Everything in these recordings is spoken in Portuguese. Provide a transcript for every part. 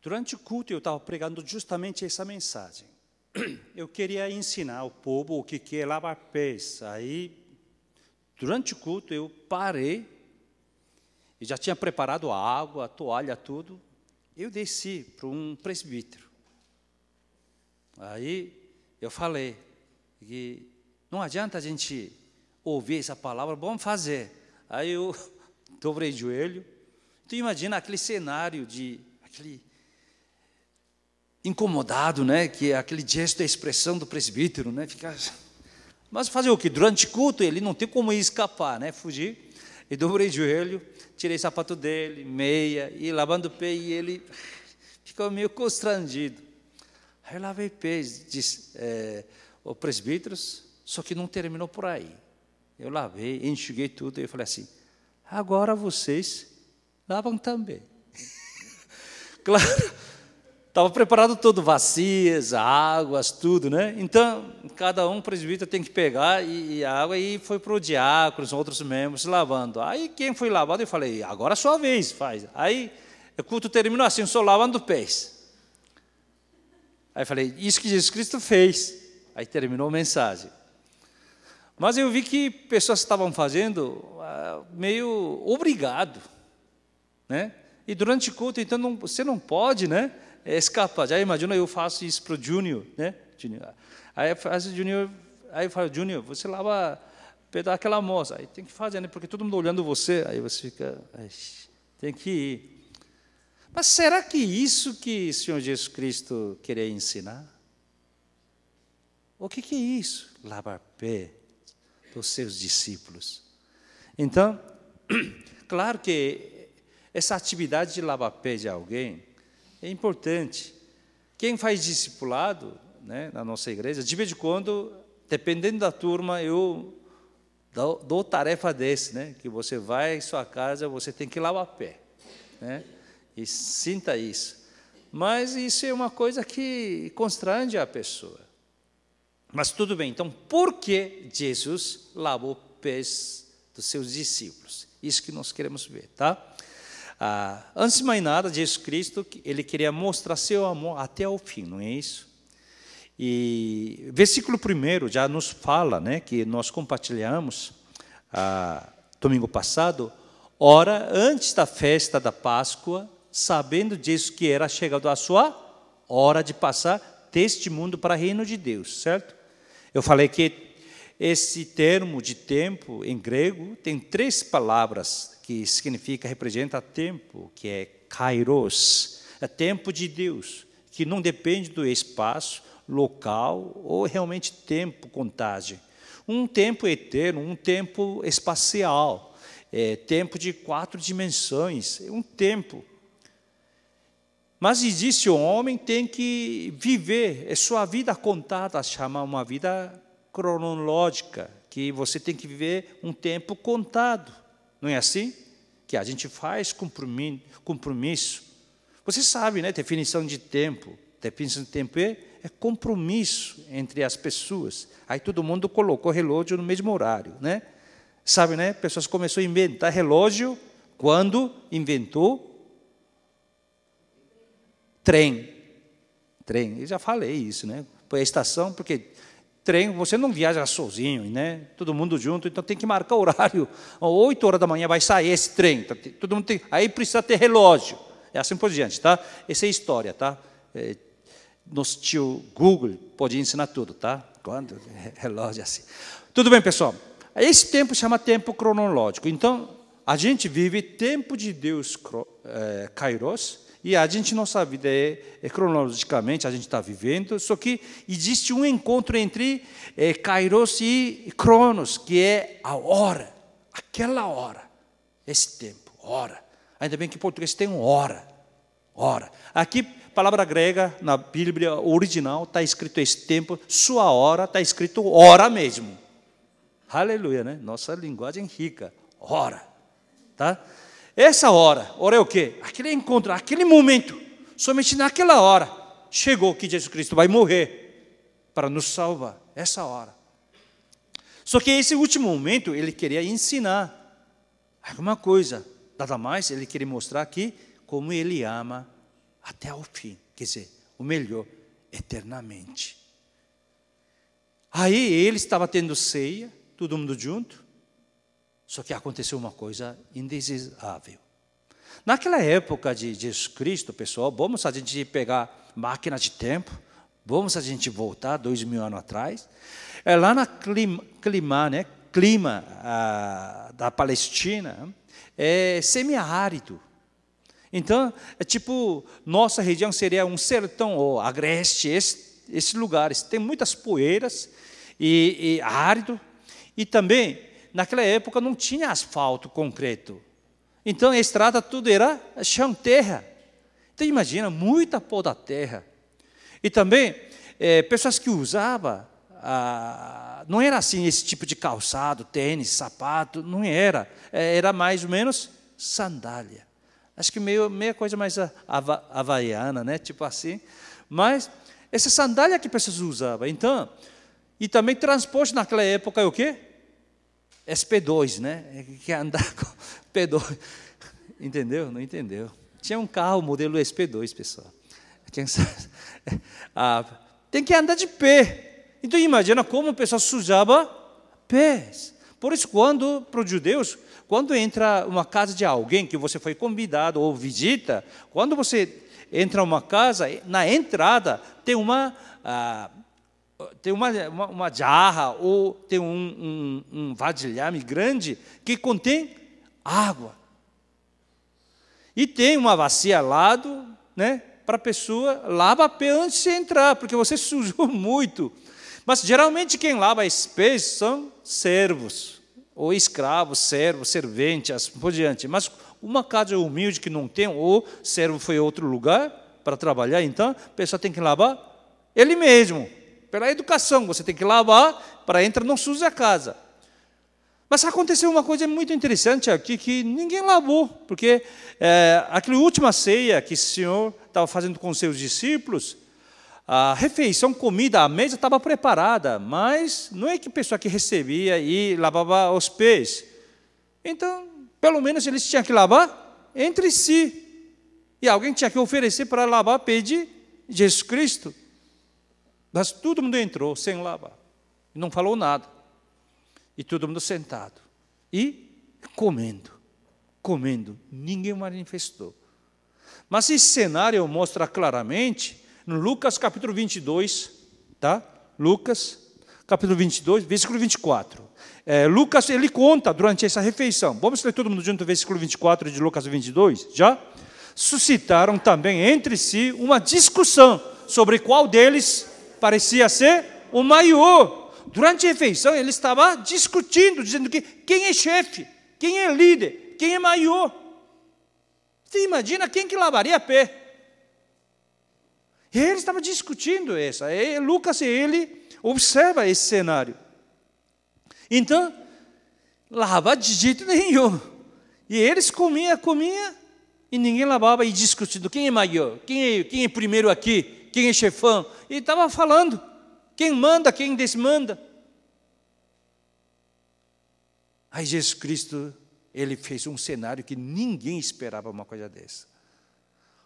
Durante o culto, eu estava pregando justamente essa mensagem. Eu queria ensinar ao povo o que é lavar pés. Aí, durante o culto, eu parei e já tinha preparado a água, a toalha, tudo. Eu desci para um presbítero. Aí eu falei que não adianta a gente ouvir essa palavra, vamos fazer. Aí eu dobrei o joelho. Tu então, imagina aquele cenário de aquele incomodado, né? Que é aquele gesto a expressão do presbítero, né? Ficar... Mas fazer o que? Durante o culto ele não tem como escapar, né? Fugir. E dobrei o joelho, tirei o sapato dele, meia, e lavando o pé, e ele ficou meio constrangido. Aí eu lavei o pé, disse, é, o presbítero, só que não terminou por aí. Eu lavei, enxuguei tudo, e eu falei assim, agora vocês lavam também. claro Estava preparado todo, vacias, águas, tudo, né? Então, cada um presbítero tem que pegar e, e a água e foi para o diácono, os outros membros lavando. Aí quem foi lavado, eu falei, agora é sua vez, faz. Aí o culto terminou assim, só lavando pés. Aí falei, isso que Jesus Cristo fez. Aí terminou a mensagem. Mas eu vi que pessoas estavam fazendo ah, meio obrigado, né? E durante o culto, então, não, você não pode, né? escapa. Já imagina, eu faço isso para o Júnior, né? Ah, Junior. Aí eu faço Júnior, aí eu falo, Júnior, você lava pegar aquela moça, aí tem que fazer, né? Porque todo mundo olhando você, aí você fica, tem que ir. Mas será que isso que o Senhor Jesus Cristo queria ensinar? O que, que é isso? Lavar pé dos seus discípulos. Então, claro que essa atividade de lavar pé de alguém é importante. Quem faz discipulado né, na nossa igreja, de vez em quando, dependendo da turma, eu dou, dou tarefa desse, né, que você vai em sua casa, você tem que lavar pé. Né, e sinta isso. Mas isso é uma coisa que constrange a pessoa. Mas tudo bem, então por que Jesus lavou pés dos seus discípulos? Isso que nós queremos ver, tá? Ah, antes de mais nada, Jesus Cristo, ele queria mostrar seu amor até o fim, não é isso? E versículo 1 já nos fala, né, que nós compartilhamos ah, domingo passado, ora antes da festa da Páscoa, sabendo disso que era chegado a sua hora de passar deste mundo para o reino de Deus, certo? Eu falei que esse termo de tempo em grego tem três palavras que significa, representa tempo, que é kairos, é tempo de Deus, que não depende do espaço, local ou realmente tempo contagem. Um tempo eterno, um tempo espacial, é, tempo de quatro dimensões, é um tempo. Mas existe o um homem tem que viver, é sua vida contada, chama uma vida cronológica, que você tem que viver um tempo contado. Não é assim? Que a gente faz compromisso. Você sabe, né? Definição de tempo. Definição de tempo é, é, compromisso entre as pessoas. Aí todo mundo colocou relógio no mesmo horário, né? Sabe, né? Pessoas começaram a inventar relógio quando inventou trem. Trem. Eu já falei isso, né? Foi a estação, porque trem, você não viaja sozinho, né? Todo mundo junto, então tem que marcar horário. Oito horas da manhã vai sair esse trem. Tá? Todo mundo tem, aí precisa ter relógio. É assim por diante, tá? Essa é história, tá? É, nosso tio Google pode ensinar tudo, tá? Quando relógio assim. Tudo bem, pessoal? Esse tempo chama tempo cronológico. Então, a gente vive tempo de Deus, é, Kairos, e a gente, nossa vida é, é cronologicamente, a gente está vivendo, só que existe um encontro entre é, Kairos e Cronos, que é a hora, aquela hora, esse tempo, hora. Ainda bem que em português tem um hora, hora. Aqui, palavra grega, na Bíblia original, está escrito esse tempo, sua hora, está escrito hora mesmo. Aleluia, né? Nossa linguagem rica, hora, tá? Essa hora, hora é o quê? Aquele encontro, aquele momento, somente naquela hora, chegou que Jesus Cristo vai morrer para nos salvar. Essa hora. Só que esse último momento, ele queria ensinar alguma coisa. Nada mais, ele queria mostrar aqui como ele ama até ao fim. Quer dizer, o melhor, eternamente. Aí ele estava tendo ceia, todo mundo junto. Só que aconteceu uma coisa indesejável. Naquela época de Jesus Cristo, pessoal, vamos a gente pegar máquina de tempo, vamos a gente voltar dois mil anos atrás. É lá na clima, clima né, clima ah, da Palestina, é semiárido. Então, é tipo, nossa região seria um sertão ou agreste, esses esse lugares. Tem muitas poeiras e, e árido. E também naquela época não tinha asfalto concreto. Então a estrada tudo era chão terra. Então imagina, muita pó da terra. E também é, pessoas que usavam, ah, não era assim esse tipo de calçado, tênis, sapato, não era. É, era mais ou menos sandália. Acho que meio, meio coisa mais hava, havaiana, né? tipo assim. Mas essa sandália que pessoas usavam. Então, e também transporte naquela época é o quê? SP2, né? É que andar com P2. Entendeu? Não entendeu. Tinha um carro modelo SP2, pessoal. Ah, tem que andar de pé. Então imagina como o pessoal sujava pés. Por isso, quando para os judeus, quando entra uma casa de alguém que você foi convidado ou visita, quando você entra uma casa, na entrada tem uma ah, tem uma, uma, uma jarra ou tem um, um, um vadilhame grande que contém água. E tem uma bacia ao lado, né, para a pessoa lava a pé antes de entrar, porque você sujou muito. Mas geralmente quem lava as pés são servos, ou escravos, servos, servente, assim por diante. Mas uma casa humilde que não tem, ou servo foi a outro lugar para trabalhar, então a pessoa tem que lavar ele mesmo pela educação, você tem que lavar para entrar não suja a casa. Mas aconteceu uma coisa muito interessante aqui, que ninguém lavou, porque é, aquela última ceia que o Senhor estava fazendo com seus discípulos, a refeição, comida, a mesa estava preparada, mas não é que a pessoa que recebia e lavava os pés. Então, pelo menos eles tinham que lavar entre si. E alguém tinha que oferecer para lavar o pé de Jesus Cristo. Mas todo mundo entrou sem lavar. Não falou nada. E todo mundo sentado. E comendo. Comendo. Ninguém manifestou. Mas esse cenário mostra claramente no Lucas capítulo 22, tá? Lucas capítulo 22, versículo 24. É, Lucas, ele conta durante essa refeição. Vamos ler todo mundo junto o versículo 24 de Lucas 22? Já? Suscitaram também entre si uma discussão sobre qual deles parecia ser o maior. Durante a refeição, ele estava discutindo, dizendo que quem é chefe, quem é líder, quem é maior. Você imagina quem que lavaria pé? E ele estava discutindo isso. E Lucas, ele observa esse cenário. Então, lavava de jeito nenhum. E eles comiam, comiam, e ninguém lavava e discutindo quem é maior, quem é, quem é primeiro aqui, quem é chefão. E estava falando quem manda, quem desmanda. Aí Jesus Cristo, ele fez um cenário que ninguém esperava uma coisa dessa.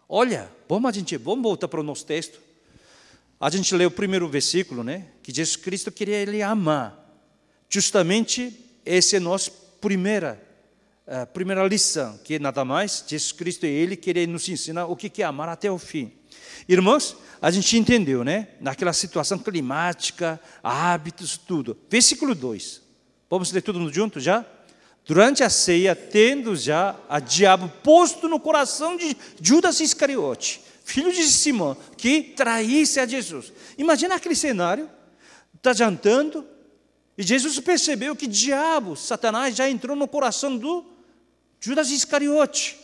Olha, vamos a gente, vamos voltar para o nosso texto. A gente lê o primeiro versículo, né? Que Jesus Cristo queria ele amar. Justamente esse é nosso primeira eh, primeira lição, que nada mais Jesus Cristo é ele queria nos ensinar o que é amar até o fim. Irmãos, a gente entendeu, né? Naquela situação climática, hábitos, tudo. Versículo 2. Vamos ler tudo junto já? Durante a ceia, tendo já a diabo posto no coração de Judas Iscariote, filho de Simão, que traísse a Jesus. Imagina aquele cenário, está jantando, e Jesus percebeu que diabo, Satanás, já entrou no coração do Judas Iscariote,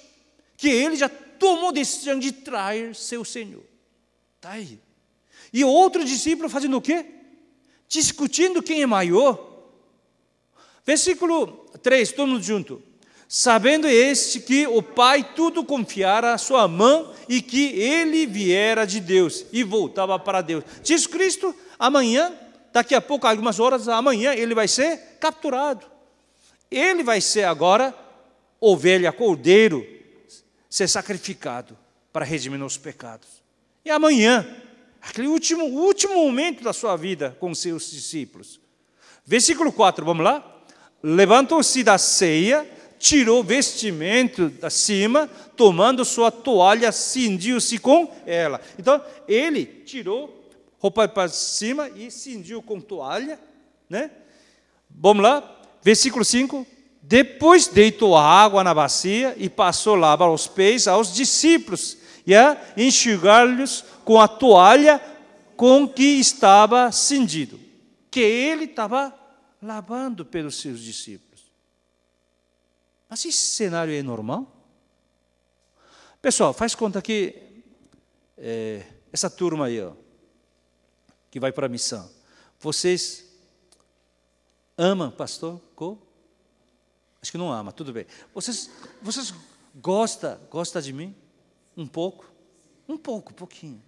que ele já tomou a decisão de trair seu Senhor. Está aí. E outro discípulo fazendo o quê? Discutindo quem é maior. Versículo 3, todos juntos. Sabendo este que o Pai tudo confiara à sua mão e que ele viera de Deus e voltava para Deus. Jesus Cristo, amanhã, daqui a pouco, algumas horas, amanhã, ele vai ser capturado. Ele vai ser agora ovelha, cordeiro, ser sacrificado para redimir os pecados. E amanhã, aquele último, último momento da sua vida com seus discípulos. Versículo 4, vamos lá? Levantou-se da ceia, tirou o vestimento da cima, tomando sua toalha, cingiu-se com ela. Então, ele tirou roupa para cima e cingiu com toalha, né? Vamos lá? Versículo 5. Depois deitou a água na bacia e passou lá os pés aos discípulos e a enxugar-lhes com a toalha com que estava cindido, que ele estava lavando pelos seus discípulos. Mas esse cenário é normal? Pessoal, faz conta que é, essa turma aí, ó, que vai para a missão, vocês amam pastor? Acho que não ama, tudo bem. Vocês, vocês gosta, gosta de mim? Um pouco? Um pouco, pouquinho.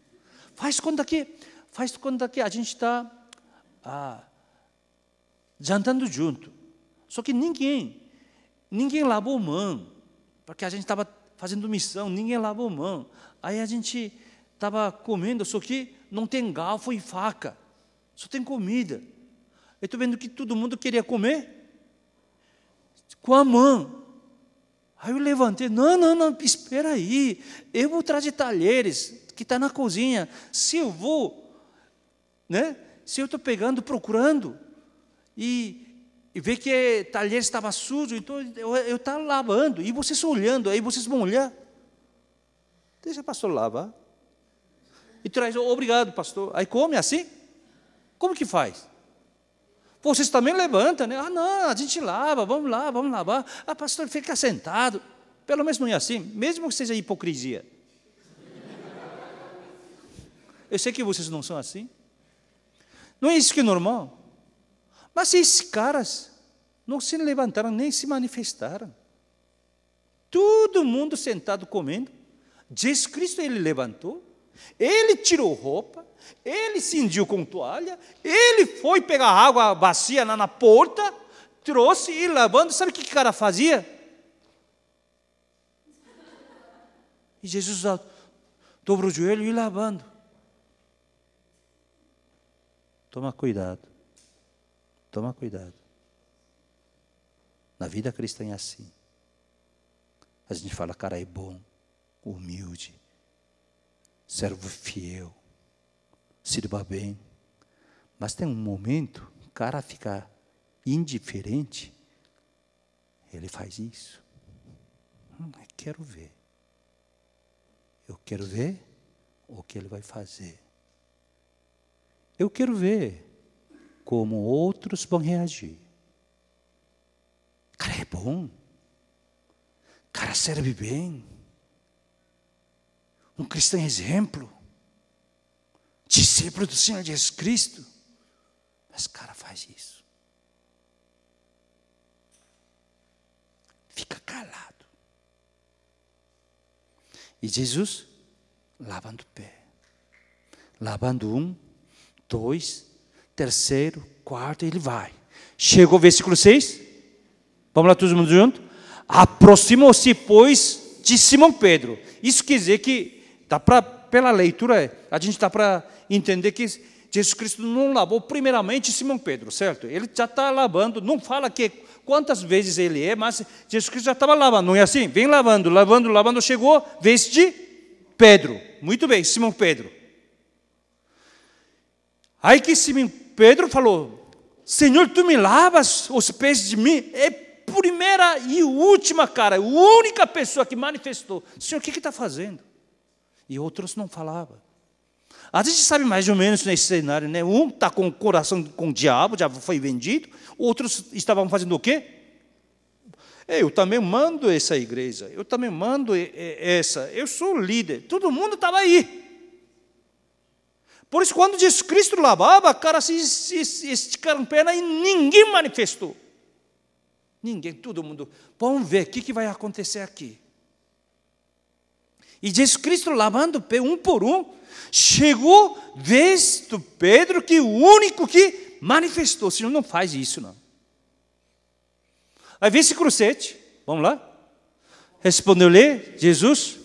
Faz conta que, faz conta que a gente está ah, jantando junto. Só que ninguém, ninguém lavou mão, porque a gente estava fazendo missão, ninguém lavou mão. Aí a gente estava comendo, só que não tem garfo e faca, só tem comida. Eu estou vendo que todo mundo queria comer, com a mão. Aí eu levantei, não, não, não, espera aí, eu vou trazer talheres que está na cozinha. Se eu vou, né? Se eu estou pegando, procurando e, e ver que talheres estava sujo, então eu estava tá lavando e vocês olhando, aí vocês vão olhar. Deixa o pastor lavar. E traz, obrigado, pastor. Aí come assim? Como que faz? vocês também levantam, né? Ah, não, a gente lava, vamos lá, vamos lavar. Ah, pastor, fica sentado. Pelo menos não é assim, mesmo que seja hipocrisia. Eu sei que vocês não são assim. Não é isso que é normal. Mas esses caras não se levantaram nem se manifestaram. Todo mundo sentado comendo. Jesus Cristo ele levantou, ele tirou roupa, ele cingiu com toalha, ele foi pegar água bacia na, na porta, trouxe e lavando. Sabe o que o cara fazia? E Jesus dobrou o joelho e lavando. Toma cuidado. Toma cuidado. Na vida cristã é assim. A gente fala, cara, é bom, humilde, servo fiel sirva bem. Mas tem um momento, o cara fica indiferente, ele faz isso. Hum, eu quero ver. Eu quero ver o que ele vai fazer. Eu quero ver como outros vão reagir. Cara é bom. Cara serve bem. Um cristão é exemplo discípulo do Senhor Jesus Cristo. Mas o cara faz isso. Fica calado. E Jesus lavando o pé. Lavando um, dois, terceiro, quarto, ele vai. Chegou o versículo 6. Vamos lá todo mundo junto? Aproximou-se, pois, de Simão Pedro. Isso quer dizer que, tá pra, pela leitura, é, a gente está para entender que Jesus Cristo não lavou primeiramente Simão Pedro, certo? Ele já está lavando, não fala que quantas vezes ele é, mas Jesus Cristo já estava lavando, não é assim? Vem lavando, lavando, lavando, chegou, vez de Pedro. Muito bem, Simão Pedro. Aí que Simão Pedro falou: Senhor, tu me lavas os pés de mim? É primeira e última cara, a única pessoa que manifestou: Senhor, o que está fazendo? E outros não falavam. A gente sabe mais ou menos nesse cenário, né? Um está com o coração com o diabo, já foi vendido. Outros estavam fazendo o quê? Eu também mando essa igreja, eu também mando essa, eu sou líder. Todo mundo estava aí. Por isso, quando Jesus Cristo lavava, cara, se, se, se esticaram perna e ninguém manifestou. Ninguém, todo mundo. Vamos ver o que, que vai acontecer aqui. E Jesus Cristo lavando pé um por um, chegou desde Pedro, que o único que manifestou. O Senhor não faz isso, não. Aí, versículo 7, vamos lá. Respondeu-lhe Jesus.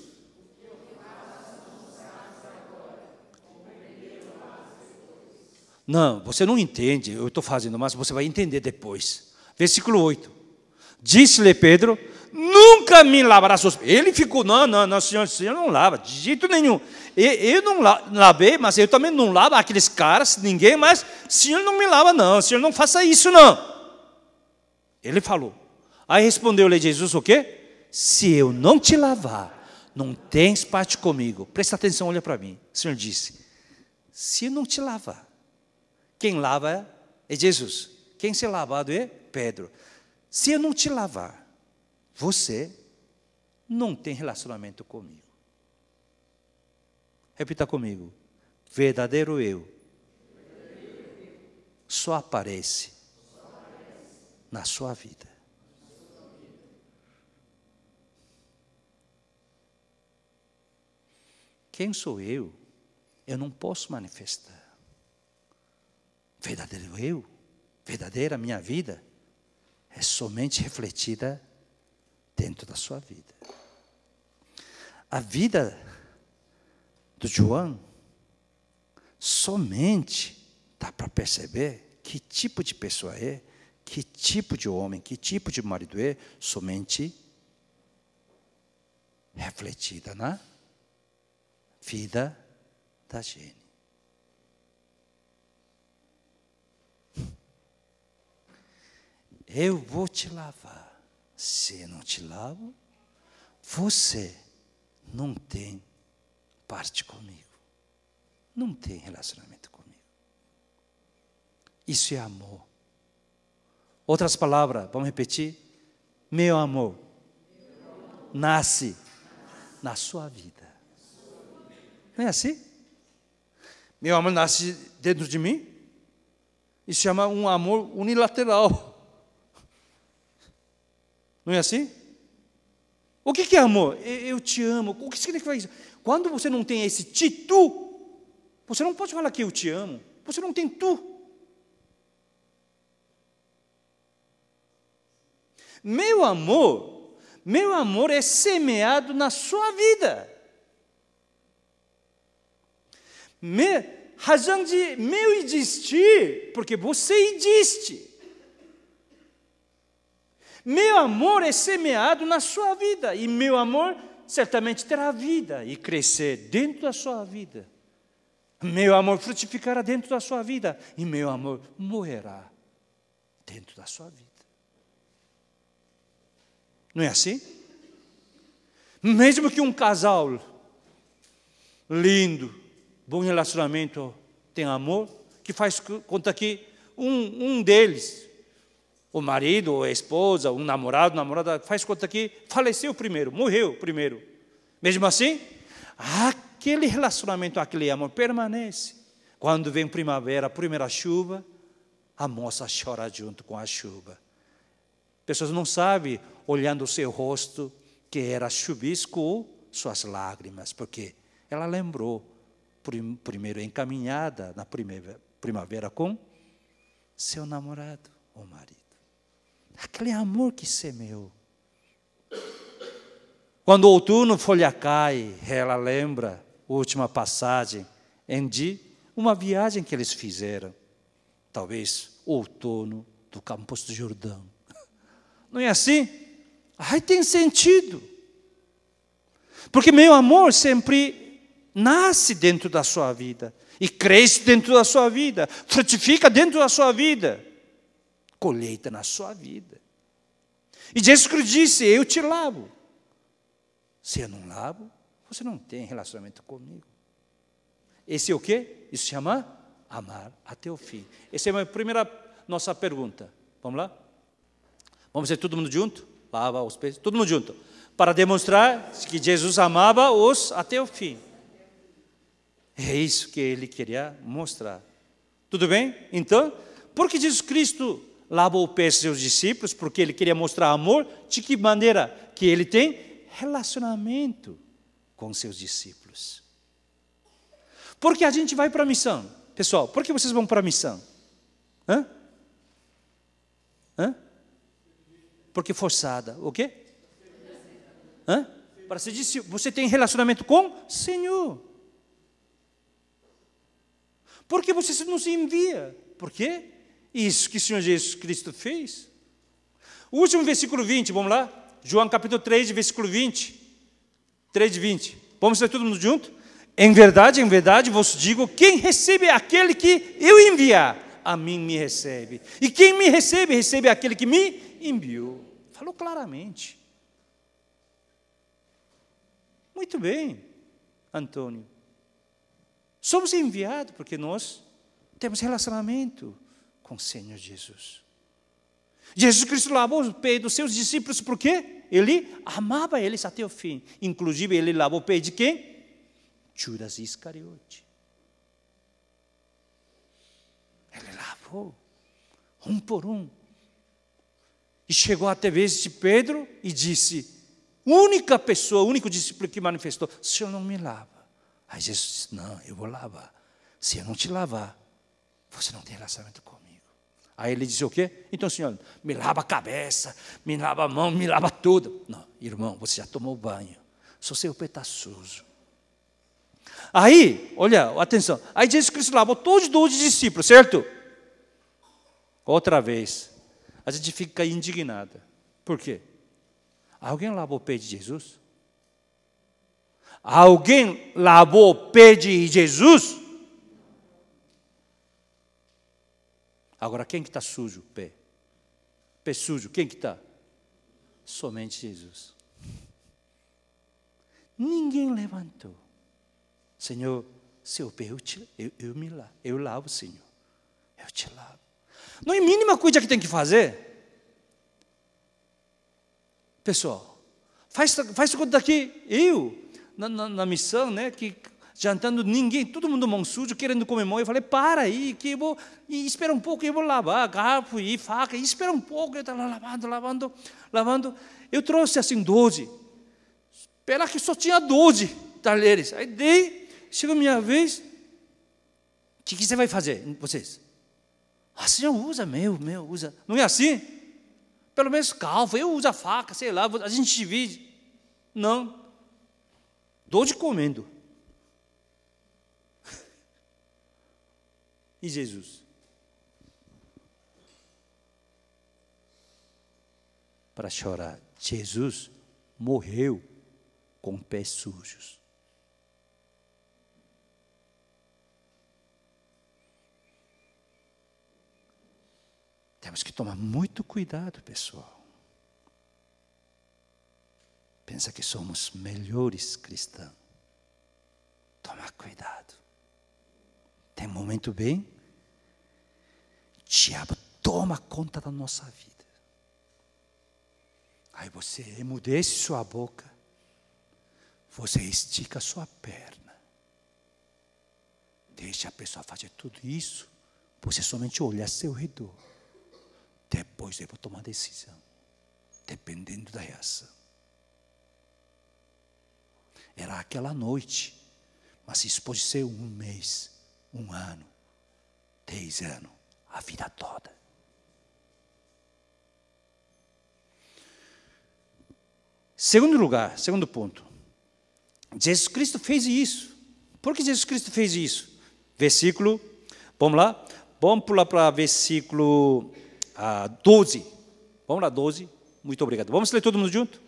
Não, você não entende, eu estou fazendo, mas você vai entender depois. Versículo 8. Disse-lhe Pedro: nunca me lavará seus pés. Ele ficou, não, não, não, senhor, senhor não lava, de jeito nenhum. Eu, eu não la, lavei, mas eu também não lavo aqueles caras, ninguém mais. Senhor não me lava, não, senhor não faça isso, não. Ele falou. Aí respondeu-lhe Jesus o quê? Se eu não te lavar, não tens parte comigo. Presta atenção, olha para mim. O Senhor disse, se eu não te lavar, quem lava é Jesus. Quem se lavado é Pedro. Se eu não te lavar, você não tem relacionamento comigo. Repita comigo. Verdadeiro eu só aparece na sua vida. Quem sou eu? Eu não posso manifestar. Verdadeiro eu, verdadeira minha vida, é somente refletida dentro da sua vida. A vida do João somente dá para perceber que tipo de pessoa é, que tipo de homem, que tipo de marido é, somente refletida na vida da Gene. Eu vou te lavar. Se eu não te lavo, você não tem parte comigo. Não tem relacionamento comigo. Isso é amor. Outras palavras, vamos repetir? Meu amor, nasce, Na, sua na sua vida. Não é assim? Meu amor nasce dentro de mim? Isso chama um amor unilateral. Não é assim? O que é amor? Eu te amo. O que significa isso? Quando você não tem esse ti, tu, você não pode falar que eu te amo. Você não tem tu. Meu amor, meu amor é semeado na sua vida. Me, razão de meu existir, porque você existe. Meu amor é semeado na sua vida, e meu amor certamente terá vida e crescer dentro da sua vida. Meu amor frutificará dentro da sua vida, e meu amor morrerá dentro da sua vida. Não é assim? Mesmo que um casal lindo, bom relacionamento, tenha amor, que faz conta que um, um deles o marido, a esposa, um namorado, namorada, faz conta que faleceu primeiro, morreu primeiro. Mesmo assim, aquele relacionamento, aquele amor permanece. Quando vem primavera, a primeira chuva, a moça chora junto com a chuva. Pessoas não sabem, olhando o seu rosto, que era chuvisco ou suas lágrimas, porque ela lembrou, prim, primeiro encaminhada na primavera com seu namorado ou marido. Aquele amor que semeou. Quando o outono folha cai, ela lembra última passagem em de uma viagem que eles fizeram. Talvez outono do Campos do Jordão. Não é assim? Aí tem sentido. Porque meu amor sempre nasce dentro da sua vida e cresce dentro da sua vida, frutifica dentro da sua vida colheita na sua vida. E Jesus Cristo disse: Eu te lavo. Se eu não lavo, você não tem relacionamento comigo. Esse é o quê? Isso se chama amar até o fim. Essa é a primeira nossa pergunta. Vamos lá? Vamos ser todo mundo junto? Lava os pés, todo mundo junto. Para demonstrar que Jesus amava-os até o fim. É isso que ele queria mostrar. Tudo bem? Então, por que Jesus Cristo lavou o pé de seus discípulos, porque ele queria mostrar amor, de que maneira que ele tem relacionamento com seus discípulos. Porque a gente vai para a missão, pessoal, por que vocês vão para a missão? Hã? Hã? Porque forçada, o quê? Hã? Para ser discípulo, você tem relacionamento com o Senhor. Por que você não se envia? Por quê? Isso que o Senhor Jesus Cristo fez. O último versículo 20, vamos lá? João capítulo 3, versículo 20. 3 de 20. Vamos ler todo mundo junto? Em verdade, em verdade vos digo: quem recebe é aquele que eu enviar, a mim me recebe. E quem me recebe, recebe aquele que me enviou. Falou claramente. Muito bem, Antônio. Somos enviados porque nós temos relacionamento com o Senhor Jesus. Jesus Cristo lavou o pé dos seus discípulos porque ele amava eles até o fim. Inclusive, ele lavou o pé de quem? Judas Iscariote. Ele lavou, um por um. E chegou até vezes de Pedro e disse: única pessoa, único discípulo que manifestou, o Senhor não me lava. Aí Jesus disse: Não, eu vou lavar. Se eu não te lavar, você não tem relacionamento comigo. Aí ele disse o quê? Então, senhor, me lava a cabeça, me lava a mão, me lava tudo. Não, irmão, você já tomou banho. Só seu pé está sujo. Aí, olha, atenção. Aí Jesus Cristo lavou todos os doze discípulos, certo? Outra vez. A gente fica indignada. Por quê? Alguém lavou o pé de Jesus? Alguém lavou o pé de Jesus? Agora, quem que está sujo? Pé. Pé sujo, quem que está? Somente Jesus. Ninguém levantou. Senhor, seu pé eu, te, eu, eu me lavo, eu lavo, Senhor. Eu te lavo. Não é mínima coisa que tem que fazer. Pessoal, faz, faz isso daqui. Eu, na, na, na missão, né, que jantando, ninguém, todo mundo mão suja, querendo comer mão. Eu falei, para aí, que eu vou, espera um pouco, eu vou lavar garfo e faca, espera um pouco. Eu estava lavando, lavando, lavando. Eu trouxe assim 12. Espera que só tinha 12 talheres. Aí dei, chegou minha vez. O que, que você vai fazer, vocês? Ah, assim senhor, usa meu, meu, usa. Não é assim? Pelo menos calvo, eu uso a faca, sei lá, a gente divide. Não. Doze comendo. e Jesus. Para chorar, Jesus morreu com pés sujos. Temos que tomar muito cuidado, pessoal. Pensa que somos melhores cristãos. Tomar cuidado. Tem momento bem diabo toma conta da nossa vida. Aí você emudece sua boca, você estica sua perna. Deixa a pessoa fazer tudo isso, você somente olha ao seu redor. Depois eu vou tomar decisão, dependendo da reação. Era aquela noite, mas isso pode ser um mês, um ano, dez anos a vida toda. Segundo lugar, segundo ponto. Jesus Cristo fez isso. Por que Jesus Cristo fez isso? Versículo, vamos lá, vamos pular para versículo ah, 12. Vamos lá, 12. Muito obrigado. Vamos ler todo mundo junto?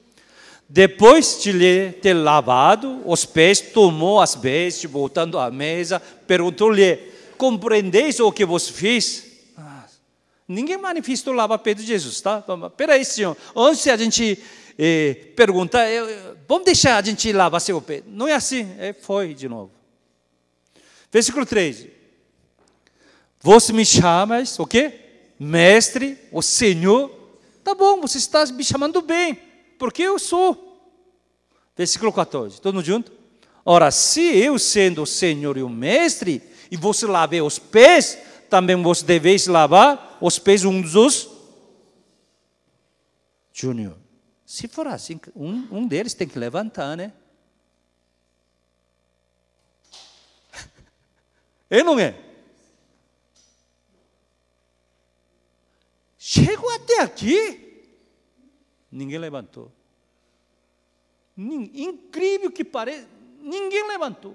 Depois de ter lavado os pés, tomou as vestes, voltando à mesa, perguntou-lhe: Compreendeis o que vos fiz? Ninguém manifestou lá para Pedro Jesus, tá? aí senhor, antes a gente pergunta, eh, perguntar, vamos deixar a gente ir lá para Pedro. Não é assim, é, foi de novo. Versículo 3. Vós me chamas, o quê? Mestre, o Senhor. Tá bom, você está me chamando bem, porque eu sou. Versículo 14, todo junto? Ora, se eu sendo o Senhor e o Mestre, e você lá os pés, também vos deveis lavar os pés uns dos Júnior. Se for assim, um, um deles tem que levantar, né? É, não é? Chegou até aqui, ninguém levantou. Incrível que pareça, ninguém levantou.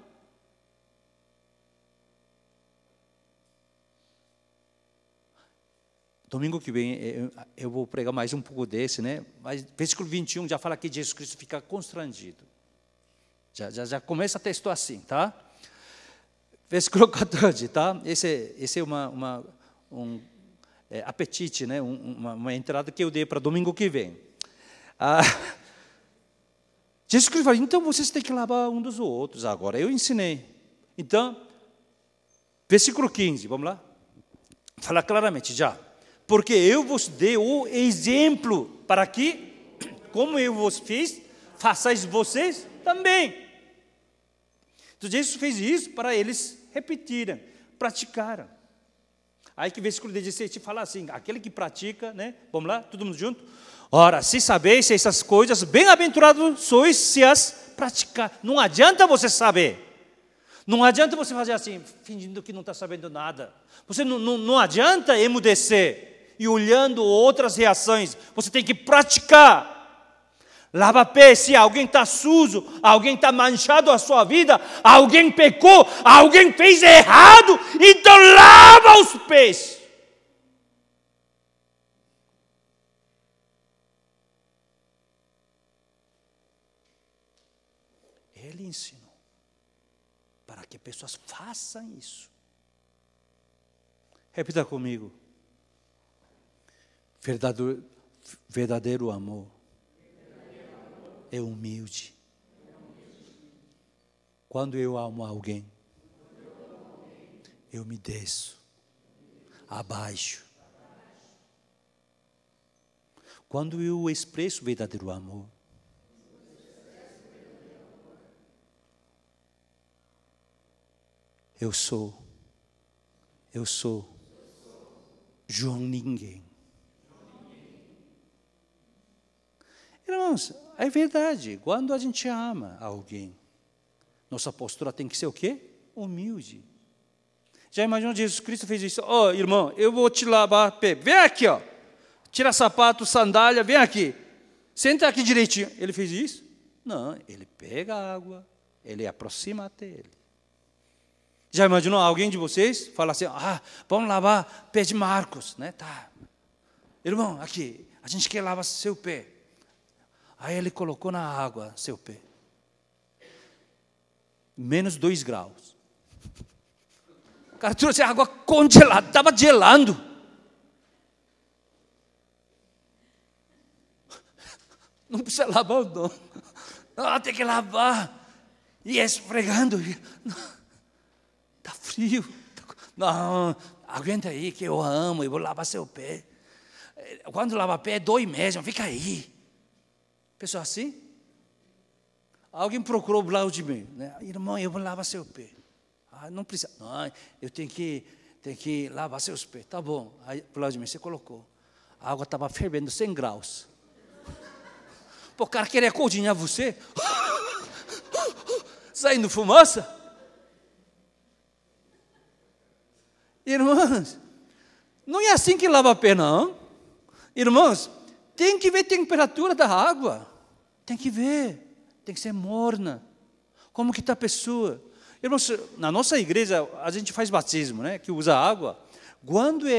domingo que vem eh, eu vou pregar mais um pouco desse, né? Mas versículo 21 já fala que Jesus Cristo fica constrangido. Já, já, já começa texto assim, tá? Versículo 14, tá? Esse, esse é uma, uma um é, apetite, né? Uma, uma, entrada que eu dei para domingo que vem. Ah, Jesus Cristo fala, então vocês têm que lavar um dos outros agora. Eu ensinei. Então, versículo 15, vamos lá? Fala claramente já porque eu vos dei o exemplo para que, como eu vos fiz, façais vocês também. Então Jesus fez isso para eles repetirem, praticarem. Aí que versículo 17 fala assim: aquele que pratica, né? Vamos lá, todo mundo junto? Ora, se sabeis essas coisas, bem-aventurados sois se as praticar. Não adianta você saber. Não adianta você fazer assim, fingindo que não está sabendo nada. Você não, não, não adianta emudecer e olhando outras reações. Você tem que praticar. Lava pé, se alguém está sujo, alguém está manchado a sua vida, alguém pecou, alguém fez errado, então lava os pés. Ele ensinou para que pessoas façam isso. Repita comigo. Verdadeiro, verdadeiro amor é humilde. Quando eu amo alguém, eu me desço abaixo. Quando eu expresso verdadeiro amor, eu sou, eu sou João Ninguém. Irmãos, é verdade, quando a gente ama alguém, nossa postura tem que ser o quê? Humilde. Já imaginou Jesus Cristo fez isso? Ó, oh, irmão, eu vou te lavar pé. Vem aqui, ó. Tira sapato, sandália, vem aqui. Senta aqui direitinho. Ele fez isso? Não, ele pega a água, ele aproxima até ele. Já imaginou alguém de vocês falar assim: "Ah, vamos lavar pé de Marcos", né? Tá. Irmão, aqui, a gente quer lavar seu pé. Aí ele colocou na água seu pé. Menos dois graus. O cara trouxe a água congelada, estava gelando. Não precisa lavar o não tem que lavar. E é esfregando. Está frio. Não, aguenta aí que eu amo e vou lavar seu pé. Quando lava pé, é dói mesmo, fica aí. Pessoa assim? Alguém procurou o lado de mim, né? Irmão, eu vou lavar seu pé. Ah, não precisa. Não, eu tenho que, tenho que lavar seus pés. Tá bom. Aí, o de mim, você colocou. A água estava fervendo 100 graus. Pô, o cara queria cozinhar você? Saindo fumaça? Irmãos, não é assim que lava a pé, não. Irmãos, tem que ver a temperatura da água. Tem que ver. Tem que ser morna. Como que está a pessoa? Irmãos, na nossa igreja, a gente faz batismo, né? Que usa água. Quando é,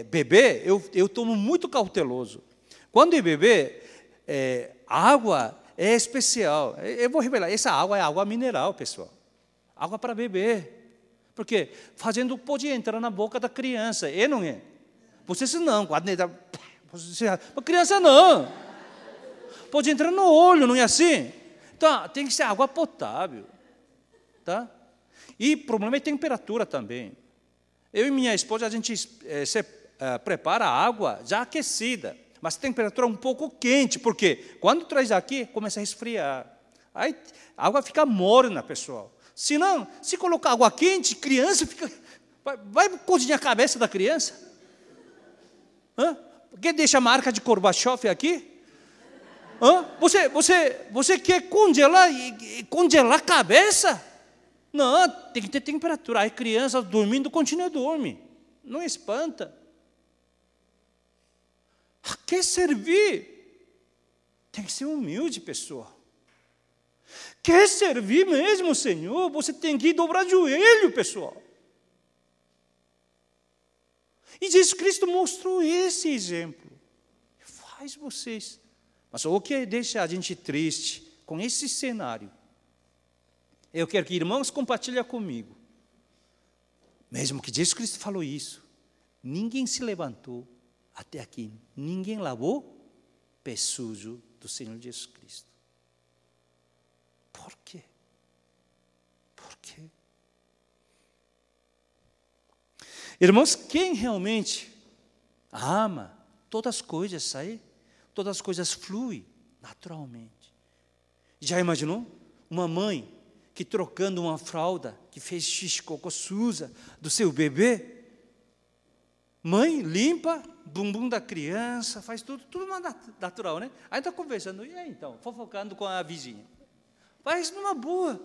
é bebê, eu, eu tomo muito cauteloso. Quando é bebê, é, água é especial. Eu vou revelar, essa água é água mineral, pessoal. Água para beber. Porque fazendo pode entrar na boca da criança, e não é? Vocês não, quando ah, criança não. Pode entrar no olho, não é assim? Então, ah, tem que ser água potável. Tá? E o problema é temperatura também. Eu e minha esposa, a gente é, se, é, prepara água já aquecida, mas temperatura é um pouco quente, porque quando traz aqui, começa a esfriar. Aí a água fica morna, pessoal. Se não, se colocar água quente, criança fica. Vai, vai cozinhar a cabeça da criança? Hã? Quer deixar a marca de Gorbachev aqui? Hã? Você, você, você quer congelar e, congelar a cabeça? Não, tem que ter temperatura. Aí criança dormindo continua dorme. Não espanta. A ah, que servir? Tem que ser humilde, pessoa. Quer servir mesmo, Senhor? Você tem que dobrar joelho, pessoal. E Jesus Cristo mostrou esse exemplo. Faz vocês. Mas o que deixa a gente triste com esse cenário? Eu quero que irmãos compartilhem comigo. Mesmo que Jesus Cristo falou isso, ninguém se levantou até aqui, ninguém lavou pé sujo do Senhor Jesus Cristo. Por quê? Por quê? Irmãos, quem realmente ama, todas as coisas saem, todas as coisas fluem naturalmente. Já imaginou? Uma mãe que trocando uma fralda que fez xixi cocô do seu bebê, Mãe limpa bumbum da criança, faz tudo, tudo natural, né? Aí está conversando, e aí então, fofocando com a vizinha. Faz numa boa.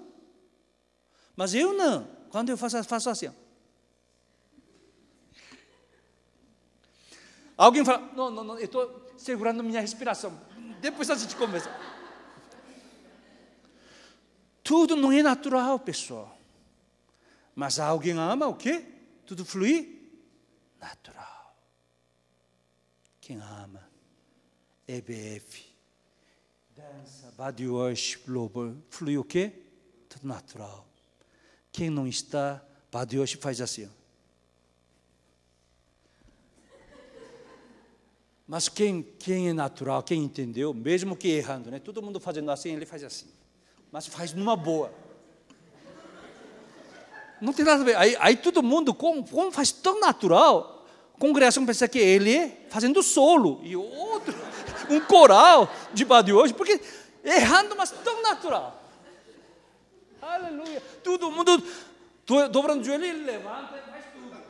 Mas eu não. Quando eu faço, faço assim, ó. Alguém fala, não, não, não, eu estou segurando minha respiração. Depois a gente começa. Tudo não é natural, pessoal. Mas alguém ama o quê? Tudo flui natural. Quem ama? EBF. Dança, body worship, global, Flui o quê? Tudo natural. Quem não está, body worship faz assim. Mas quem, quem é natural, quem entendeu, mesmo que errando, né? Todo mundo fazendo assim, ele faz assim. Mas faz numa boa. Não tem nada a ver. Aí, aí todo mundo, como, como faz tão natural, a congregação pensa que ele é fazendo solo e outro, um coral de de hoje, porque errando, mas tão natural. Aleluia. Todo mundo dobrando o joelho, ele levanta e faz tudo.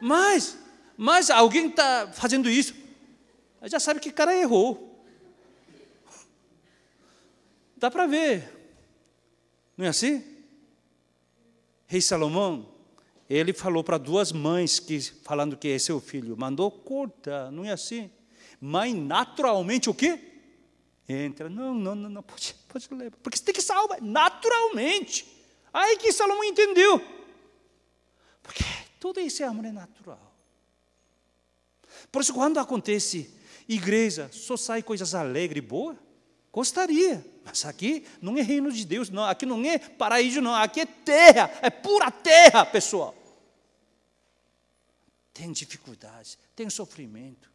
Mas mas alguém está fazendo isso, já sabe que o cara errou. Dá para ver. Não é assim? Rei Salomão, ele falou para duas mães que falando que é seu filho, mandou cortar, não é assim? Mãe naturalmente o quê? Entra, não, não, não, não pode, pode levar, porque você tem que salvar naturalmente. Aí que Salomão entendeu. Porque tudo isso é amor é natural. Por isso, quando acontece, igreja, só sai coisas alegres e boa. Gostaria, mas aqui não é reino de Deus, não. Aqui não é paraíso, não. Aqui é terra, é pura terra, pessoal. Tem dificuldades, tem sofrimento.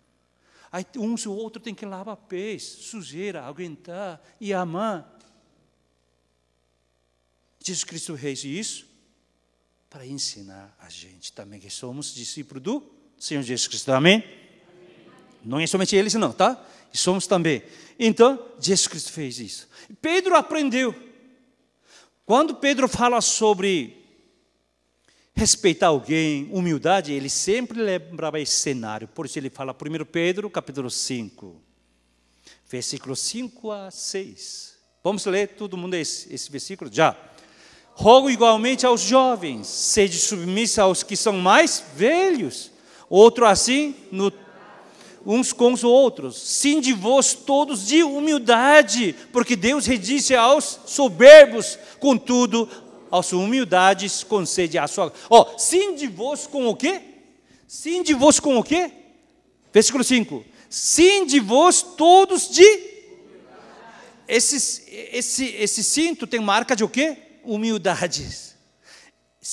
Aí um se o outro tem que lavar pés, sujeira, aguentar e amar. Jesus Cristo fez isso para ensinar a gente também que somos discípulos do Senhor Jesus Cristo. Amém? Não é somente eles, não, tá? Somos também. Então, Jesus Cristo fez isso. Pedro aprendeu. Quando Pedro fala sobre respeitar alguém, humildade, ele sempre lembrava esse cenário. Por isso ele fala 1 Pedro, capítulo 5, versículo 5 a 6. Vamos ler todo mundo esse, esse versículo? Já. Rogo igualmente aos jovens, sede submissa aos que são mais velhos. Outro assim, no uns com os outros. Sim de vós todos de humildade, porque Deus redisse aos soberbos, contudo, aos humildades concede a sua. Ó, oh, sim de vós com o quê? Sim de vós com o quê? Versículo 5. Sim de vós todos de esse, esse, esse cinto tem marca de o quê? Humildades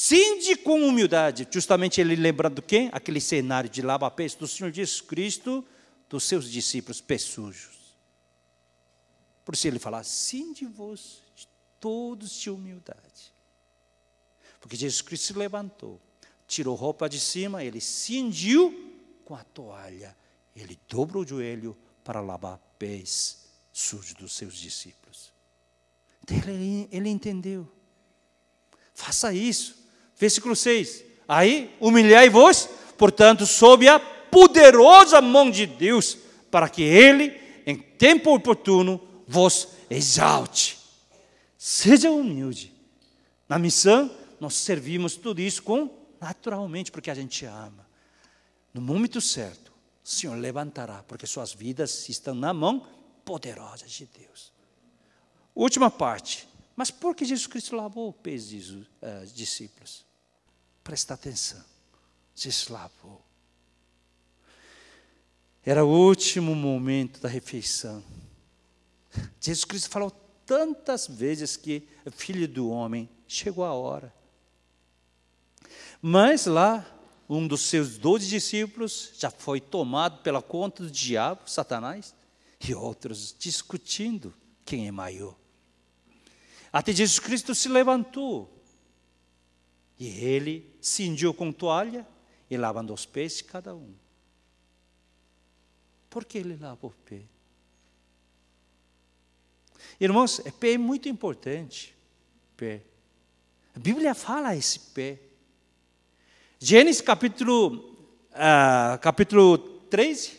Cinde com humildade. Justamente ele lembra do quê? Aquele cenário de lavar pés do Senhor Jesus Cristo, dos seus discípulos pés sujos. Por isso ele fala, cinde vos de todos de humildade. Porque Jesus Cristo se levantou, tirou roupa de cima, ele cingiu com a toalha, ele dobrou o joelho para lavar pés sujos dos seus discípulos. Então, ele, ele entendeu. Faça isso. Versículo 6. Aí, humilhai-vos, portanto, sob a poderosa mão de Deus, para que Ele, em tempo oportuno, vos exalte. Seja humilde. Na missão, nós servimos tudo isso com naturalmente, porque a gente ama. No momento certo, o Senhor levantará, porque suas vidas estão na mão poderosa de Deus. Última parte. Mas por que Jesus Cristo lavou os pés dos uh, discípulos? Presta atenção. Se eslavou. Era o último momento da refeição. Jesus Cristo falou tantas vezes que filho do homem chegou a hora. Mas lá, um dos seus doze discípulos já foi tomado pela conta do diabo, Satanás, e outros discutindo quem é maior. Até Jesus Cristo se levantou e ele cingiu com toalha e lavando os pés cada um. Por que ele lava o pé? Irmãos, é pé é muito importante. Pé. A Bíblia fala esse pé. Gênesis capítulo, uh, capítulo 13,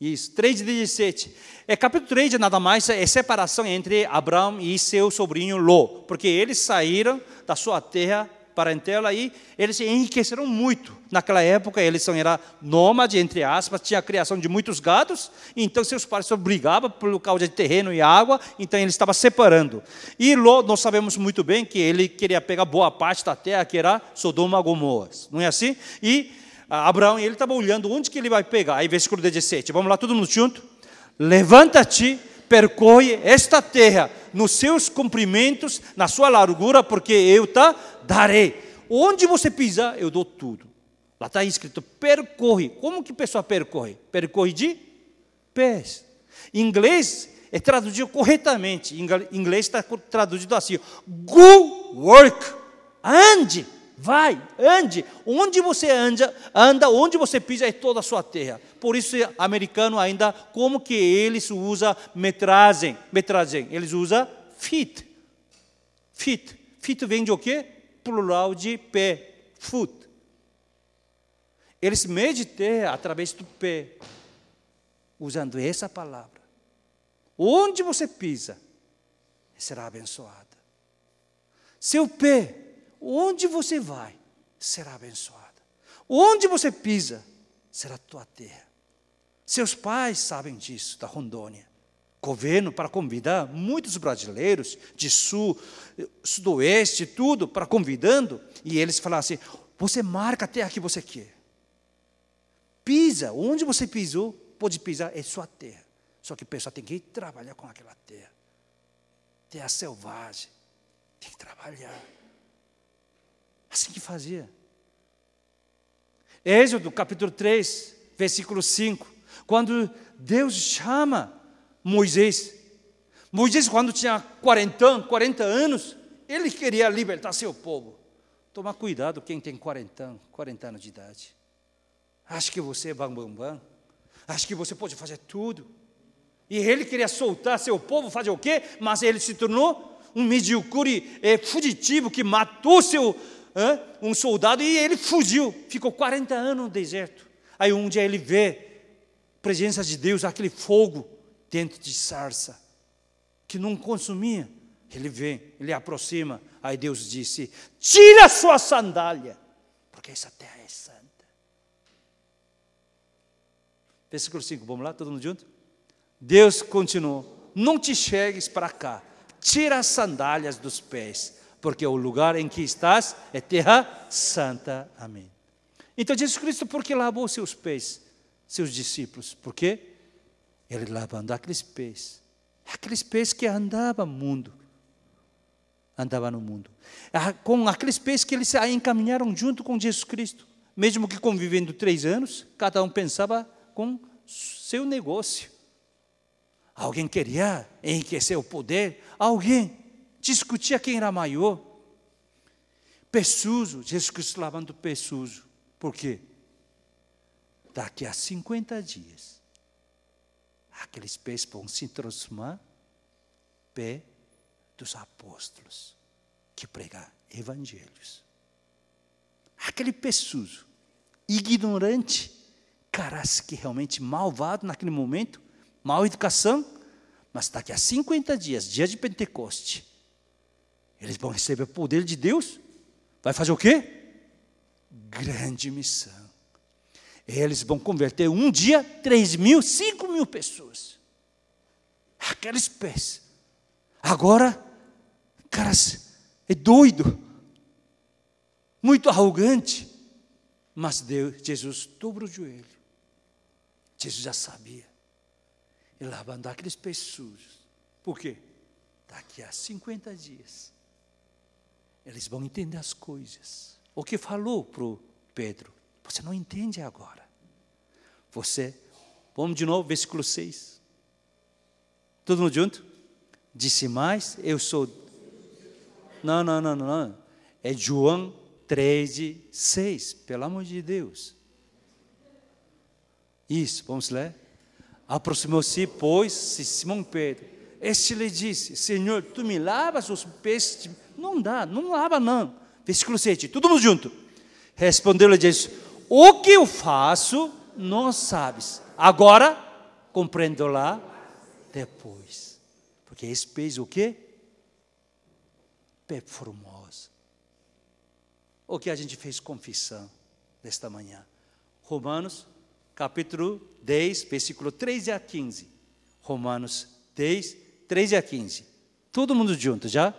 isso, 3 de 17. É, capítulo 3 nada mais é separação entre Abraão e seu sobrinho Ló, porque eles saíram da sua terra parentela e eles se enriqueceram muito. Naquela época eles são era nômade entre aspas, tinha a criação de muitos gados, então seus pais se obrigavam pelo causa de terreno e água, então ele estava separando. E Ló, nós sabemos muito bem que ele queria pegar boa parte da terra que era Sodoma e Gomorra, não é assim? E ah, Abraão, ele estava olhando onde que ele vai pegar. Aí versículo 17. Vamos lá todo mundo junto? Levanta-te percorre esta terra nos seus comprimentos, na sua largura, porque eu te darei. Onde você pisar, eu dou tudo. Lá está escrito percorre. Como que a pessoa percorre? Percorre de pés. Em inglês é traduzido corretamente. Em inglês está traduzido assim: go work, ande Vai, ande. Onde você anda, anda, onde você pisa é toda a sua terra. Por isso, americano ainda, como que eles usam metragem? Metragem, eles usam feet. Feet. Feet vem de o quê? Plural de pé, foot. Eles medem terra através do pé, usando essa palavra. Onde você pisa, será abençoada. Seu pé onde você vai, será abençoada. Onde você pisa, será tua terra. Seus pais sabem disso, da Rondônia. Governo para convidar muitos brasileiros de sul, sudoeste, tudo, para convidando, e eles falassem: você marca a terra que você quer. Pisa, onde você pisou, pode pisar, é sua terra. Só que o pessoal tem que trabalhar com aquela terra. Terra selvagem, tem que trabalhar. É assim que fazia. Êxodo capítulo 3, versículo 5. Quando Deus chama Moisés, Moisés, quando tinha 40, 40 anos, ele queria libertar seu povo. Tomar cuidado quem tem 40, 40 anos de idade. Acha que você é bambambam? Bam, bam. Acha que você pode fazer tudo? E ele queria soltar seu povo, fazer o quê? Mas ele se tornou um medíocre é, fugitivo que matou seu, um soldado, e ele fugiu, ficou 40 anos no deserto. Aí um dia ele vê a presença de Deus, aquele fogo dentro de sarça, que não consumia. Ele vem, ele aproxima, aí Deus disse: Tira sua sandália, porque essa terra é santa. Versículo 5, vamos lá, todo mundo junto? Deus continuou: Não te chegues para cá, tira as sandálias dos pés, porque o lugar em que estás é terra santa. Amém. Então Jesus Cristo, por que lavou seus pés, seus discípulos? Por quê? Ele lavando aqueles pés, aqueles pés que andava no mundo, andava no mundo, ah, com aqueles pés que eles encaminharam junto com Jesus Cristo, mesmo que convivendo três anos, cada um pensava com seu negócio. Alguém queria enriquecer o poder, alguém discutia quem era maior. Pesuso, Jesus Cristo lavando pesuso. Por quê? Daqui a 50 dias, aqueles pés vão se transformar pé dos apóstolos que pregam evangelhos. Aquele pesuso, ignorante, caras que realmente malvado naquele momento, mal educação, mas daqui a 50 dias, dia de Pentecoste, eles vão receber o poder de Deus. Vai fazer o quê? Grande missão. Eles vão converter um dia 3 mil, 5 mil pessoas. Aquelas pés. Agora, caras, é doido, muito arrogante. Mas Deus, Jesus dobra o joelho. Jesus já sabia. Ele vai mandar aqueles pessoas. Por quê? Daqui a 50 dias eles vão entender as coisas. O que falou para o Pedro? Você não entende agora. Você, vamos de novo, versículo 6. Todo mundo junto? Disse mais, eu sou. Não, não, não, não. É João 13, 6. Pelo amor de Deus. Isso, vamos ler? Aproximou-se, pois, Simão Pedro. Este lhe disse: Senhor, tu me lavas os pés não dá, não lava, não. Versículo 7, todo mundo junto. Respondeu-lhe Jesus: O que eu faço, não sabes. Agora, compreendo lá depois. Porque esse fez o quê? Performoso. O que a gente fez confissão desta manhã. Romanos, capítulo 10, versículo 13 a 15. Romanos 10, 13 a 15. Todo mundo junto já?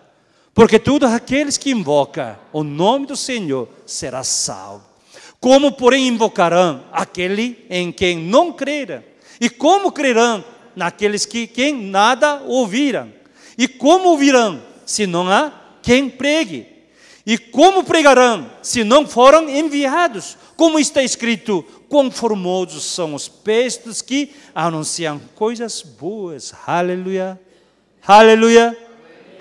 porque todos aqueles que invocam o nome do Senhor será salvo. Como, porém, invocarão aquele em quem não creram? E como crerão naqueles que quem nada ouviram? E como ouvirão se não há quem pregue? E como pregarão se não foram enviados? Como está escrito, conformosos são os peixes que anunciam coisas boas. Aleluia. Aleluia.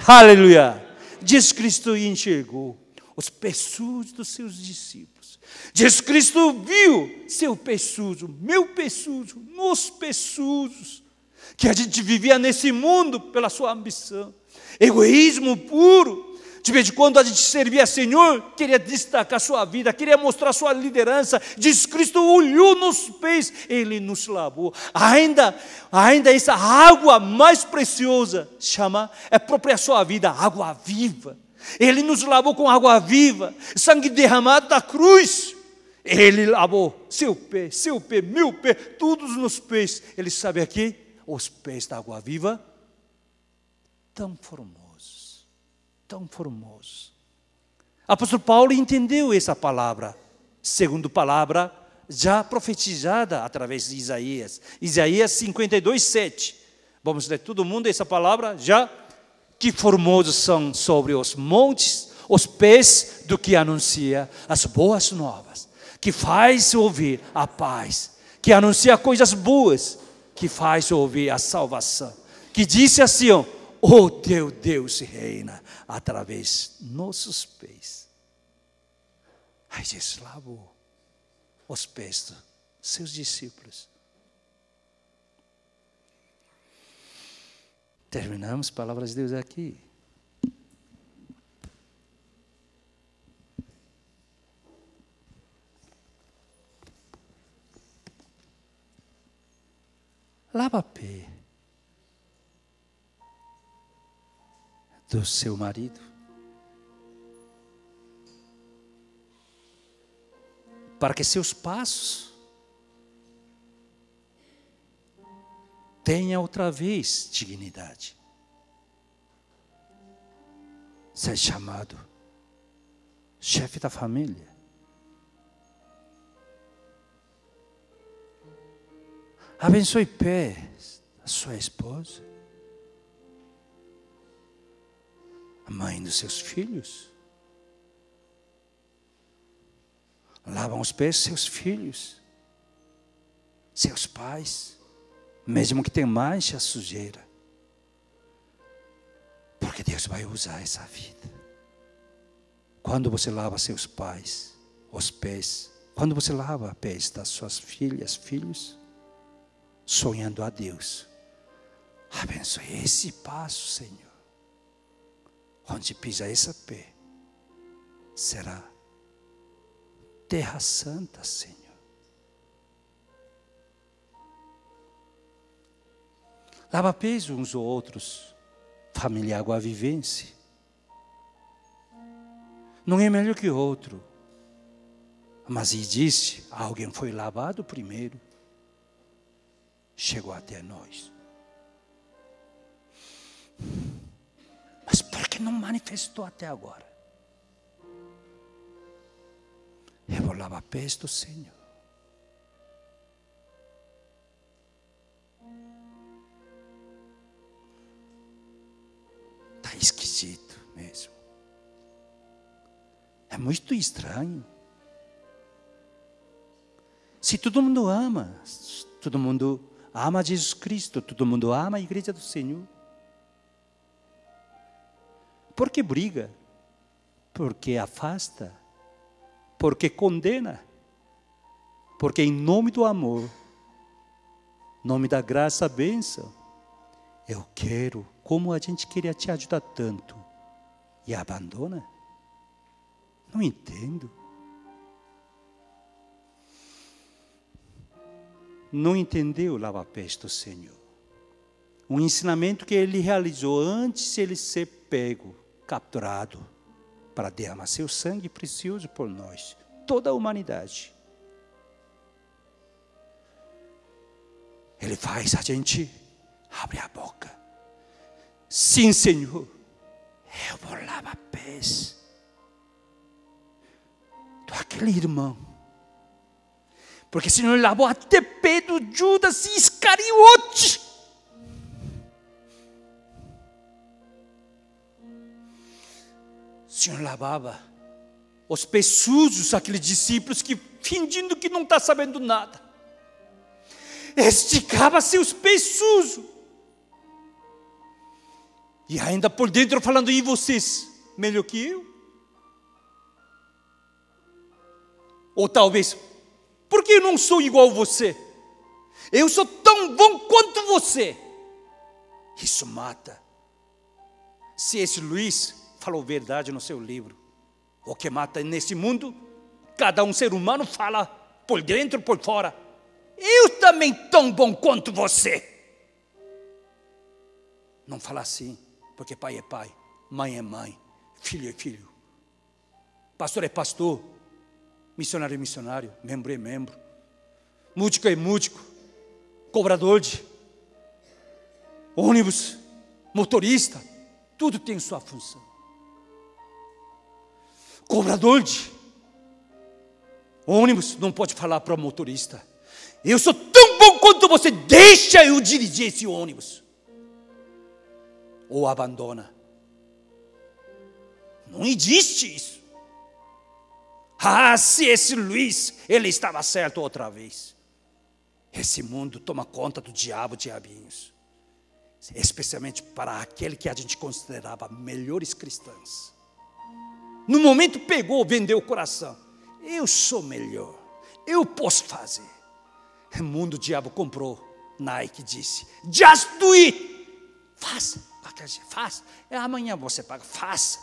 Aleluia diz Cristo e enxergou os peçudos dos seus discípulos. Diz Cristo viu seu peçudo, meu peçudo, nos peçudos, que a gente vivia nesse mundo pela sua ambição, egoísmo puro, de vez em quando a gente servia Senhor, queria destacar sua vida, queria mostrar sua liderança. Diz Cristo olhou nos pés, Ele nos lavou. Ainda, ainda essa água mais preciosa chama é própria sua vida, água viva. Ele nos lavou com água viva, sangue derramado da cruz. Ele lavou seu pé, seu pé, meu pé, todos nos pés. Ele sabe aqui, os pés da água viva, tão formosos tão formoso. Apóstolo Paulo entendeu essa palavra, segundo palavra já profetizada através de Isaías. Isaías 52, 7. Vamos ler todo mundo essa palavra já. Que formosos são sobre os montes os pés do que anuncia as boas novas, que faz ouvir a paz, que anuncia coisas boas, que faz ouvir a salvação, que disse assim: ó, oh, teu Deus reina através nossos pés. Aí Jesus lavou os pés dos seus discípulos. Terminamos palavras de Deus é aqui. Lava pé. do seu marido. Para que seus passos tenha outra vez dignidade. Ser é chamado chefe da família. Abençoe pé da sua esposa. a mãe dos seus filhos. Lavam os pés seus filhos, seus pais, mesmo que tenha mancha sujeira. Porque Deus vai usar essa vida. Quando você lava seus pais, os pés, quando você lava os pés das suas filhas, filhos, sonhando a Deus, abençoe esse passo, Senhor onde pisa esse pé, será terra santa, Senhor. Lava pés uns ou outros, familiar guavivense. Não é melhor que outro. Mas e disse, alguém foi lavado primeiro. Chegou até nós. Mas por que não manifestou até agora? Rebolava pés do Senhor. Está esquisito mesmo. É muito estranho. Se todo mundo ama, todo mundo ama Jesus Cristo, todo mundo ama a igreja do Senhor. Porque briga, porque afasta, porque condena, porque em nome do amor, nome da graça, benção, eu quero, como a gente queria te ajudar tanto, e abandona? Não entendo. Não entendeu o lavapés do Senhor. Um ensinamento que ele realizou antes de ele ser pego capturado para derramar seu sangue precioso por nós, toda a humanidade. Ele faz a gente abrir a boca. Sim, Senhor, eu vou lavar pés Do é aquele irmão. Porque Senhor lavou até Pedro, Judas e Iscariote. Senhor lavava os peçudos, aqueles discípulos que fingindo que não está sabendo nada, esticava seus peçudos, e ainda por dentro falando, e vocês, melhor que eu? Ou talvez, porque eu não sou igual a você? Eu sou tão bom quanto você. Isso mata. Se esse Luiz falou verdade no seu livro. O que mata nesse mundo, cada um ser humano fala por dentro, por fora. Eu também tão bom quanto você. Não fala assim, porque pai é pai, mãe é mãe, filho é filho. Pastor é pastor, missionário é missionário, membro é membro, músico é músico, cobrador de ônibus, motorista, tudo tem sua função. Cobrador de ônibus não pode falar para o motorista. Eu sou tão bom quanto você, deixa eu dirigir esse ônibus. Ou abandona. Não existe isso. Ah, se esse Luiz, ele estava certo outra vez. Esse mundo toma conta do diabo, diabinhos. Especialmente para aquele que a gente considerava melhores cristãos no momento pegou, vendeu o coração. Eu sou melhor, eu posso fazer. O é mundo o diabo comprou. Nike disse: Just do it! Faça, faça. É amanhã você paga, faça.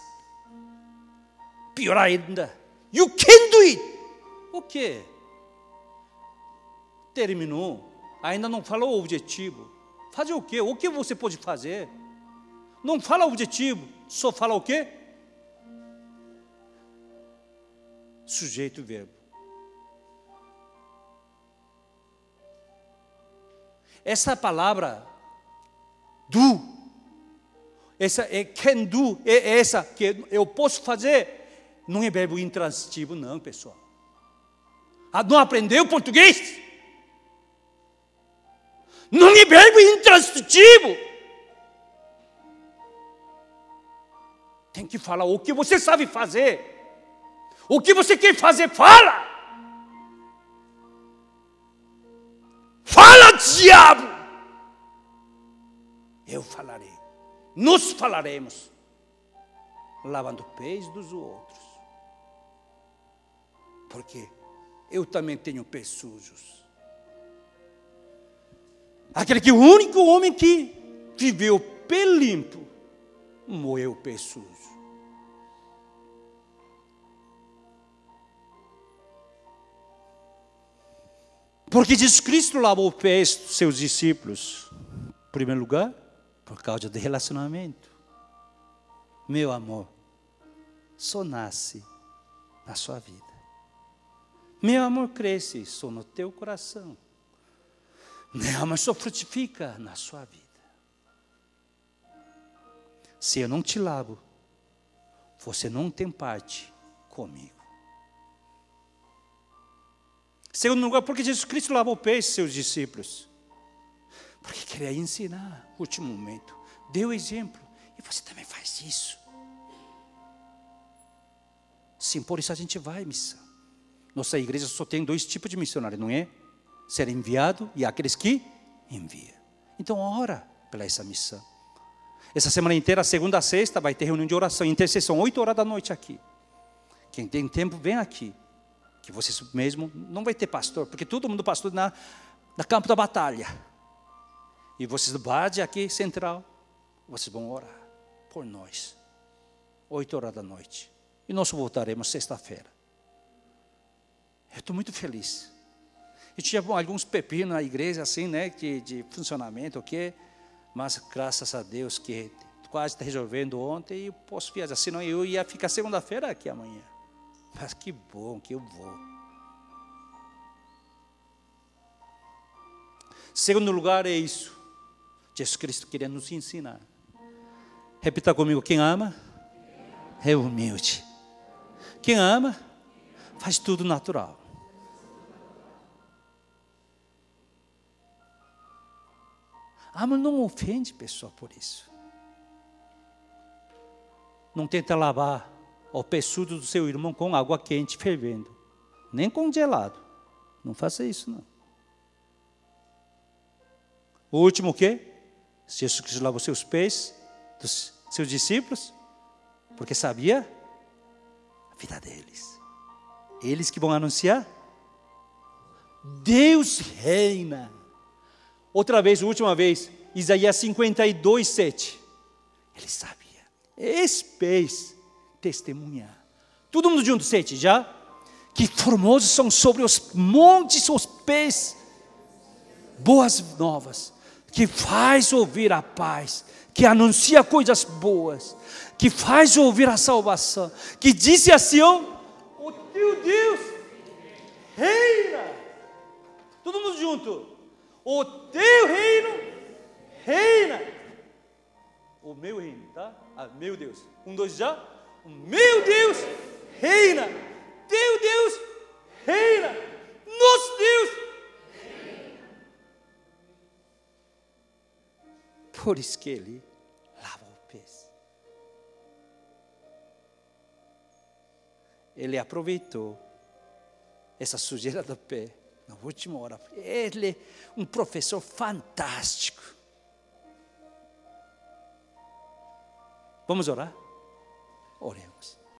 Pior ainda, you can do it! O quê? Terminou, ainda não falou o objetivo. Fazer o quê? O que você pode fazer? Não fala o objetivo, só fala o quê? sujeito verbo. Essa palavra do, essa é quem do, é essa que eu posso fazer, não é verbo intransitivo, não, pessoal. Ah, não aprendeu português? Não é verbo intransitivo. Tem que falar o que você sabe fazer. O que você quer fazer? Fala! Fala, diabo! Eu falarei. Nos falaremos. Lavando pés dos outros. Porque eu também tenho pés sujos. Aquele que o único homem que viveu pé limpo, morreu pé sujo. Porque Jesus Cristo lavou os pés dos seus discípulos. Em primeiro lugar, por causa do relacionamento. Meu amor, só nasce na sua vida. Meu amor cresce, só no teu coração. Meu amor só frutifica na sua vida. Se eu não te lavo, você não tem parte comigo. Segundo lugar, porque Jesus Cristo lavou o pés seus discípulos. Porque queria ensinar, último momento. Deu exemplo. E você também faz isso. Sim, por isso a gente vai à missão. Nossa igreja só tem dois tipos de missionário, não é? Ser enviado e aqueles que envia. Então ora pela essa missão. Essa semana inteira, segunda a sexta, vai ter reunião de oração, intercessão, oito horas da noite aqui. Quem tem tempo, vem aqui que você mesmo não vai ter pastor, porque todo mundo pastor na, na campo da batalha. E vocês do bade aqui, central, vocês vão orar por nós. Oito horas da noite. E nós voltaremos sexta-feira. Eu estou muito feliz. E tinha alguns pepinos na igreja, assim, né, de, de funcionamento, o quê? Mas graças a Deus que quase está resolvendo ontem e posso viajar. Senão eu ia ficar segunda-feira aqui amanhã. Mas que bom que eu vou. Segundo lugar é isso. Jesus Cristo queria nos ensinar. Repita comigo: quem ama é humilde. Quem ama faz tudo natural. Ama ah, não ofende pessoa por isso. Não tenta lavar ao peçudo do seu irmão com água quente fervendo, nem congelado. Não faça isso, não. O último o quê? Jesus Cristo lavou seus pés dos seus discípulos, porque sabia a vida deles. Eles que vão anunciar. Deus reina. Outra vez, última vez, Isaías 52, 7. Ele sabia. Esses pés testemunhar. Todo mundo junto, sete, já? Que formosos são sobre os montes os pés, boas novas, que faz ouvir a paz, que anuncia coisas boas, que faz ouvir a salvação, que diz a Sião: O teu Deus reina. Todo mundo junto. O teu reino reina. O meu reino, tá? Ah, meu Deus. Um, dois, já. Meu Deus reina. Teu Deus reina. Nosso Deus reina. Por isso que ele lava o pés. Ele aproveitou essa sujeira do pé na última hora. Ele é um professor fantástico. Vamos orar? お礼をし